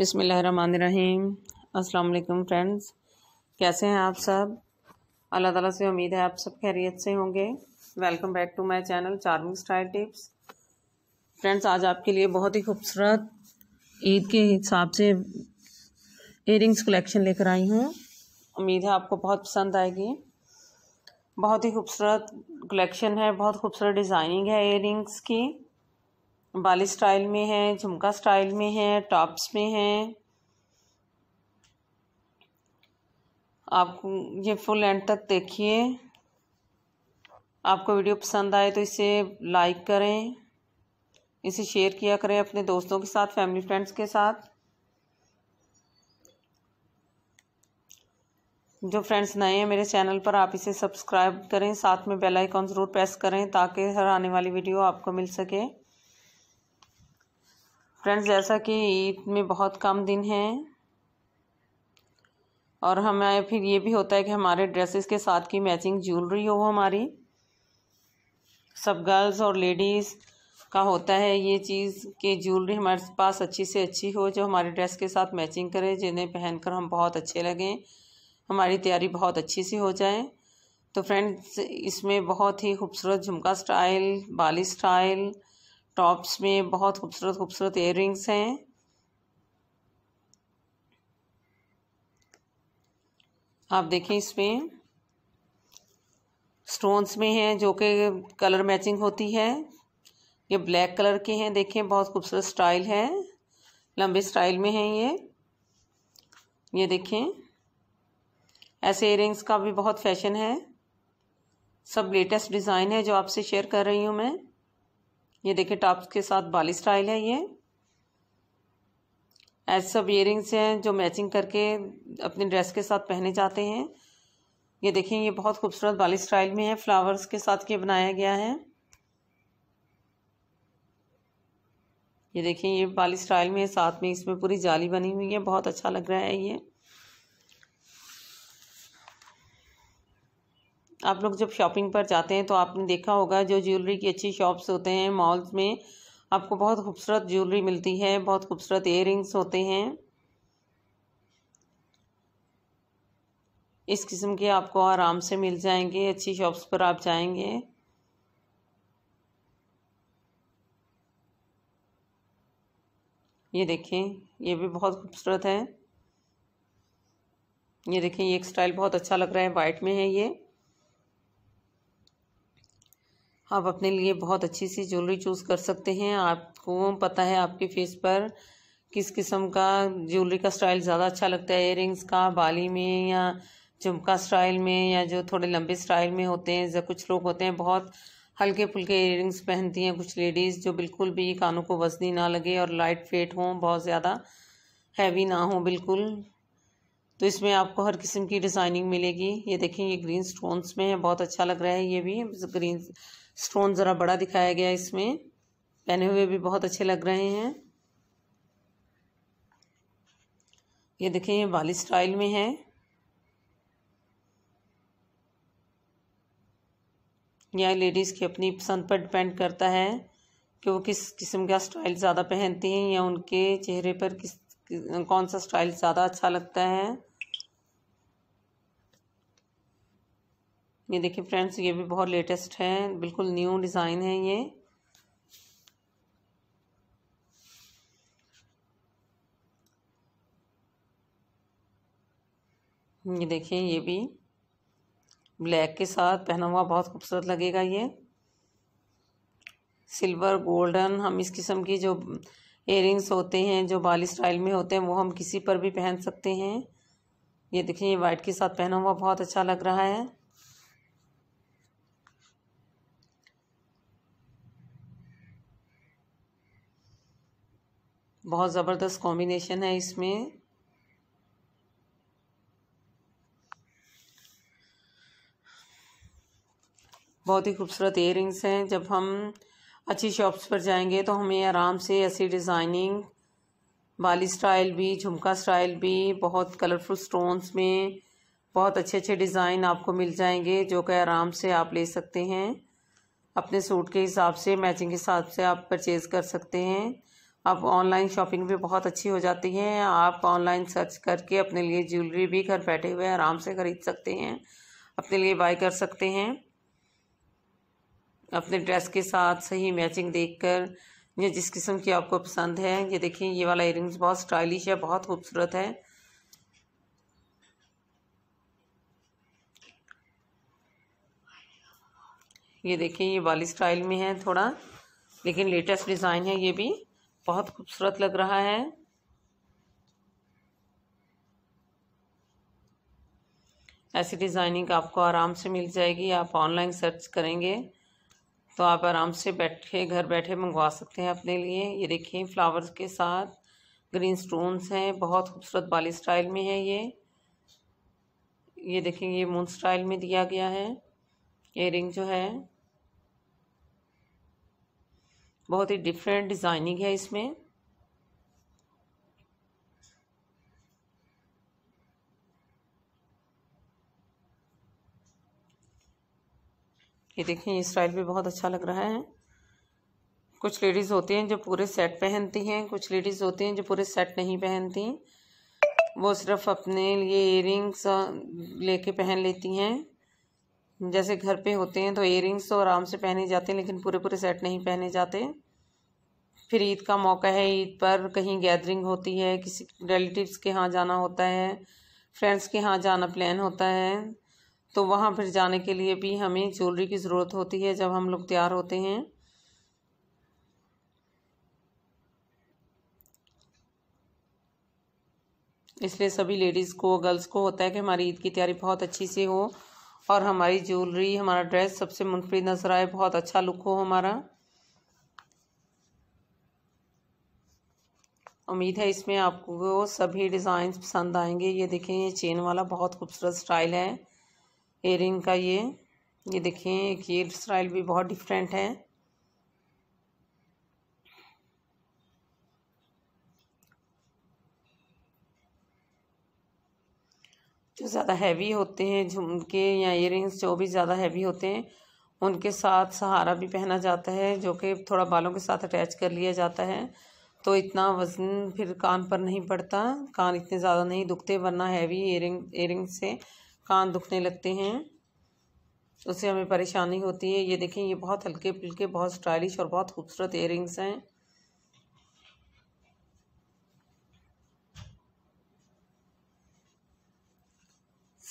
बिसमीम अल्लाम फ्रेंड्स कैसे हैं आप सब अल्लाह ताला से उम्मीद है आप सब खैरियत से होंगे welcome back to my channel charming style tips friends आज आपके लिए बहुत ही खूबसूरत ईद के हिसाब से इयरिंग्स कलेक्शन लेकर आई हूँ उम्मीद है आपको बहुत पसंद आएगी बहुत ही खूबसूरत कलेक्शन है बहुत खूबसूरत डिज़ाइनिंग है एयरिंग्स की बाली स्टाइल में है झुमका स्टाइल में है टॉप्स में है आप ये फुल एंड तक देखिए आपको वीडियो पसंद आए तो इसे लाइक करें इसे शेयर किया करें अपने दोस्तों के साथ फैमिली फ्रेंड्स के साथ जो फ्रेंड्स नए हैं मेरे चैनल पर आप इसे सब्सक्राइब करें साथ में बेल आइकॉन ज़रूर प्रेस करें ताकि हर आने वाली वीडियो आपको मिल सके फ्रेंड्स जैसा कि ईद में बहुत कम दिन हैं और हमें फिर ये भी होता है कि हमारे ड्रेसेस के साथ की मैचिंग ज्वेलरी हो हमारी सब गर्ल्स और लेडीज़ का होता है ये चीज़ कि ज्वेलरी हमारे पास अच्छी से अच्छी हो जो हमारे ड्रेस के साथ मैचिंग करे जिन्हें पहनकर हम बहुत अच्छे लगें हमारी तैयारी बहुत अच्छी सी हो जाए तो फ्रेंड्स इसमें बहुत ही खूबसूरत झुमका स्टाइल बाली स्टाइल टॉप्स में बहुत खूबसूरत खूबसूरत इयर हैं आप देखें इसमें स्टोन्स में हैं जो कि कलर मैचिंग होती है ये ब्लैक कलर के हैं देखें बहुत खूबसूरत स्टाइल है लंबे स्टाइल में हैं ये ये देखें ऐसे इयरिंग्स का भी बहुत फैशन है सब लेटेस्ट डिज़ाइन है जो आपसे शेयर कर रही हूँ मैं ये देखिए टॉप्स के साथ बाली स्टाइल है ये ऐसे सब रिंग्स हैं जो मैचिंग करके अपनी ड्रेस के साथ पहने जाते हैं ये देखिए ये बहुत खूबसूरत बाली स्टाइल में है फ्लावर्स के साथ ये बनाया गया है ये देखिए ये बाली स्टाइल में साथ में इसमें पूरी जाली बनी हुई है बहुत अच्छा लग रहा है ये आप लोग जब शॉपिंग पर जाते हैं तो आपने देखा होगा जो ज्वेलरी की अच्छी शॉप्स होते हैं मॉल्स में आपको बहुत खूबसूरत ज्वेलरी मिलती है बहुत खूबसूरत इयर होते हैं इस किस्म के आपको आराम से मिल जाएंगे अच्छी शॉप्स पर आप जाएंगे ये देखें ये भी बहुत खूबसूरत है ये देखें ये एक स्टाइल बहुत अच्छा लग रहा है वाइट में है ये आप अपने लिए बहुत अच्छी सी ज्वेलरी चूज़ कर सकते हैं आपको पता है आपके फेस पर किस किस्म का ज्वेलरी का स्टाइल ज़्यादा अच्छा लगता है इयरिंग्स का बाली में या झुमका स्टाइल में या जो थोड़े लंबे स्टाइल में होते हैं जब कुछ लोग होते हैं बहुत हल्के फुल्के इयरिंग्स पहनती हैं कुछ लेडीज़ जो बिल्कुल भी कानों को वजनी ना लगे और लाइट वेट हों बहुत ज़्यादा हैवी ना हो बिल्कुल तो इसमें आपको हर किस्म की डिज़ाइनिंग मिलेगी ये देखें ये ग्रीन स्टोन्स में है बहुत अच्छा लग रहा है ये भी ग्रीन स्टोन ज़रा बड़ा दिखाया गया इसमें पहने हुए भी बहुत अच्छे लग रहे हैं ये देखें ये बाली स्टाइल में है यह लेडीज़ की अपनी पसंद पर डिपेंड करता है कि वो किस किस्म का स्टाइल ज़्यादा पहनती हैं या उनके चेहरे पर किस कौन सा स्टाइल ज़्यादा अच्छा लगता है ये देखिए फ्रेंड्स ये भी बहुत लेटेस्ट है बिल्कुल न्यू डिज़ाइन है ये ये देखिए ये भी ब्लैक के साथ पहना हुआ बहुत खूबसूरत लगेगा ये सिल्वर गोल्डन हम इस किस्म की जो इयरिंग्स होते हैं जो बाली स्टाइल में होते हैं वो हम किसी पर भी पहन सकते हैं ये देखिए ये वाइट के साथ पहना हुआ बहुत अच्छा लग रहा है बहुत ज़बरदस्त कॉम्बिनेशन है इसमें बहुत ही खूबसूरत एयर हैं जब हम अच्छी शॉप्स पर जाएंगे तो हमें आराम से ऐसी डिज़ाइनिंग बाली स्टाइल भी झुमका स्टाइल भी बहुत कलरफुल स्टोन्स में बहुत अच्छे अच्छे डिज़ाइन आपको मिल जाएंगे जो कि आराम से आप ले सकते हैं अपने सूट के हिसाब से मैचिंग के हिसाब से आप परचेज़ कर सकते हैं अब ऑनलाइन शॉपिंग भी बहुत अच्छी हो जाती है आप ऑनलाइन सर्च करके अपने लिए ज्वेलरी भी घर बैठे हुए आराम से ख़रीद सकते हैं अपने लिए बाय कर सकते हैं अपने ड्रेस के साथ सही मैचिंग देखकर या जिस किस्म की आपको पसंद है ये देखिए ये वाला इयरिंग्स बहुत स्टाइलिश है बहुत खूबसूरत है ये देखिए ये वाली स्टाइल में है थोड़ा लेकिन लेटेस्ट डिज़ाइन है ये भी बहुत खूबसूरत लग रहा है ऐसी डिज़ाइनिंग आपको आराम से मिल जाएगी आप ऑनलाइन सर्च करेंगे तो आप आराम से बैठे घर बैठे मंगवा सकते हैं अपने लिए ये देखिए फ्लावर्स के साथ ग्रीन स्टोन्स हैं बहुत खूबसूरत बाली स्टाइल में है ये ये देखें ये मून स्टाइल में दिया गया है एयरिंग जो है बहुत ही डिफरेंट डिज़ाइनिंग है इसमें ये देखें ये स्टाइल भी बहुत अच्छा लग रहा है कुछ लेडीज़ होती हैं जो पूरे सेट पहनती हैं कुछ लेडीज़ होती हैं जो पूरे सेट नहीं पहनती वो सिर्फ अपने लिए इयर लेके पहन लेती हैं जैसे घर पे होते हैं तो इयर तो आराम से पहने जाते हैं लेकिन पूरे पूरे सेट नहीं पहने जाते फिर ईद का मौका है ईद पर कहीं गैदरिंग होती है किसी रिलेटिव्स के यहाँ जाना होता है फ्रेंड्स के यहाँ जाना प्लान होता है तो वहाँ फिर जाने के लिए भी हमें ज्वेलरी की ज़रूरत होती है जब हम लोग तैयार होते हैं इसलिए सभी लेडीज़ को गर्ल्स को होता है कि हमारी ईद की तैयारी बहुत अच्छी से हो और हमारी ज्वेलरी हमारा ड्रेस सबसे मुनफरद नजर आए बहुत अच्छा लुक हो हमारा उम्मीद है इसमें आपको सभी डिज़ाइन पसंद आएंगे ये देखें ये चेन वाला बहुत खूबसूरत स्टाइल है एयरिंग का ये ये देखिए एक ये स्टाइल भी बहुत डिफरेंट है जो ज़्यादा हैवी होते हैं झुमके या इयरिंग्स जो भी ज़्यादा हैवी होते हैं उनके साथ सहारा भी पहना जाता है जो कि थोड़ा बालों के साथ अटैच कर लिया जाता है तो इतना वज़न फिर कान पर नहीं पड़ता कान इतने ज़्यादा नहीं दुखते वरना हैवी इयरिंग इयरिंग से कान दुखने लगते हैं उससे हमें परेशानी होती है ये देखें ये बहुत हल्के फुल्के बहुत स्टाइलिश और बहुत खूबसूरत इयर हैं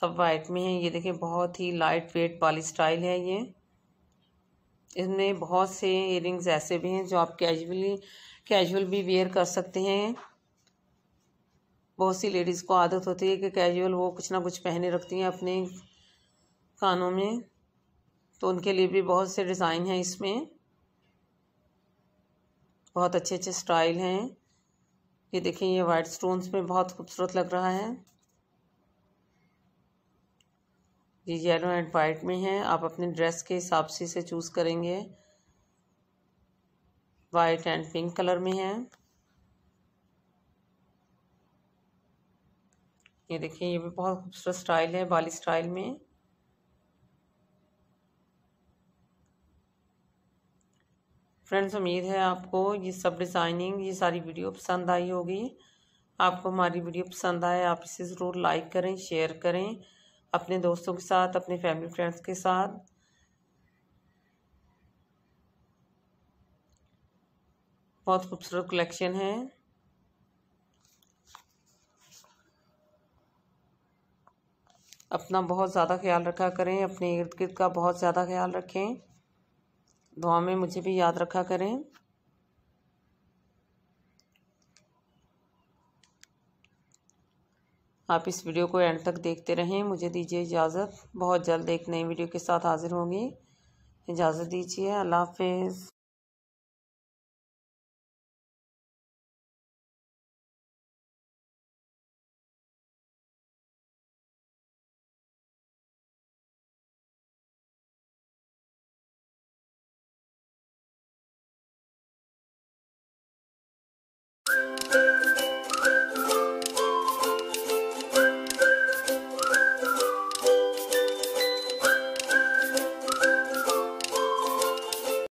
सब वाइट में है ये देखें बहुत ही लाइट वेट वाली स्टाइल है ये इसमें बहुत से इयर ऐसे भी हैं जो आप कैजुअली कैजुअल भी वेयर कर सकते हैं बहुत सी लेडीज़ को आदत होती है कि कैजुअल वो कुछ ना कुछ पहने रखती हैं अपने कानों में तो उनके लिए भी बहुत से डिज़ाइन हैं इसमें बहुत अच्छे अच्छे स्टाइल हैं ये देखें ये वाइट स्टोन्स में बहुत खूबसूरत लग रहा है ये येलो एंड वाइट में है आप अपने ड्रेस के हिसाब से इसे चूज़ करेंगे वाइट एंड पिंक कलर में है ये देखिए ये भी बहुत खूबसूरत स्टाइल है बाली स्टाइल में फ्रेंड्स उम्मीद है आपको ये सब डिज़ाइनिंग ये सारी वीडियो पसंद आई होगी आपको हमारी वीडियो पसंद आए आप इसे ज़रूर लाइक करें शेयर करें अपने दोस्तों के साथ अपने फैमिली फ्रेंड्स के साथ बहुत खूबसूरत कलेक्शन है अपना बहुत ज़्यादा ख्याल रखा करें अपने इर्द गिर्द का बहुत ज़्यादा ख्याल रखें दुआ में मुझे भी याद रखा करें आप इस वीडियो को एंड तक देखते रहें मुझे दीजिए इजाज़त बहुत जल्द एक नई वीडियो के साथ हाज़िर होंगी इजाज़त दीजिए अल्लाह हाफिज़